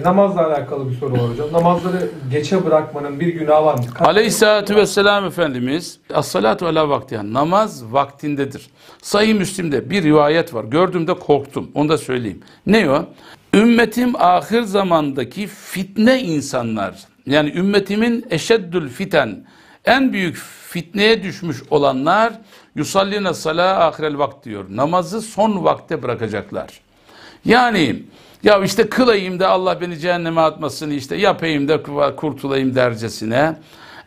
Namazla alakalı bir soru var hocam. Namazları geçe bırakmanın bir günahı var mı? Kaç Aleyhisselatü Vesselam Efendimiz As-salatu ala vakti yani namaz vaktindedir. Sayın Müslim'de bir rivayet var. Gördüğümde korktum. Onu da söyleyeyim. Ne o? Ümmetim ahir zamandaki fitne insanlar. Yani ümmetimin eşeddül fiten en büyük fitneye düşmüş olanlar yusalline sala ahirel vakt diyor. Namazı son vakte bırakacaklar. Yani ya işte kılayım da Allah beni cehenneme atmasın işte yapayım da kurtulayım dercesine.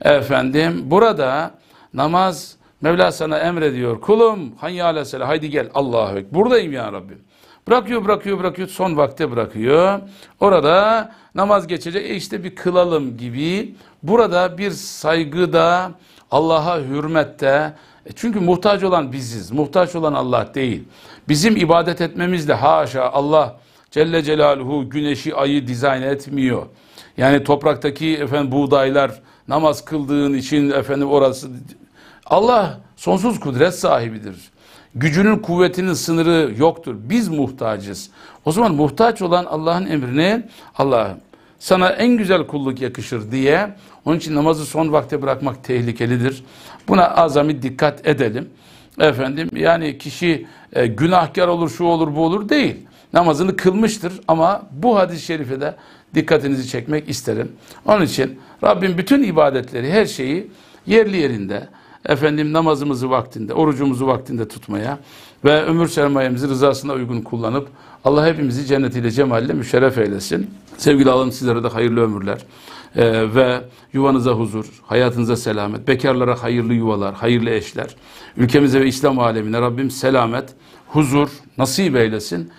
Efendim burada namaz Mevla sana emrediyor. Kulum hayyâle sele haydi gel Allahu Buradayım ya Rabbim. Bırakıyor, bırakıyor, bırakıyor. Son vakte bırakıyor. Orada namaz geçecek. E işte bir kılalım gibi. Burada bir saygıda, Allah'a hürmette. E çünkü muhtaç olan biziz. Muhtaç olan Allah değil. Bizim ibadet etmemizle haşa Allah Celle Celaluhu güneşi, ayı dizayn etmiyor. Yani topraktaki efendim buğdaylar namaz kıldığın için efendim orası Allah sonsuz kudret sahibidir. Gücünün kuvvetinin sınırı yoktur. Biz muhtacız. O zaman muhtaç olan Allah'ın emrine Allah'ım sana en güzel kulluk yakışır diye onun için namazı son vakte bırakmak tehlikelidir. Buna azami dikkat edelim. Efendim yani kişi e, günahkar olur şu olur bu olur değil. Namazını kılmıştır ama bu hadis-i şerife de dikkatinizi çekmek isterim. Onun için Rabbim bütün ibadetleri her şeyi yerli yerinde efendim namazımızı vaktinde, orucumuzu vaktinde tutmaya ve ömür sermayemizi rızasına uygun kullanıp Allah hepimizi cennetiyle, cemaliyle müşerref eylesin. Sevgili alım sizlere de hayırlı ömürler ee, ve yuvanıza huzur, hayatınıza selamet, bekarlara hayırlı yuvalar, hayırlı eşler, ülkemize ve İslam alemine Rabbim selamet, huzur nasip eylesin.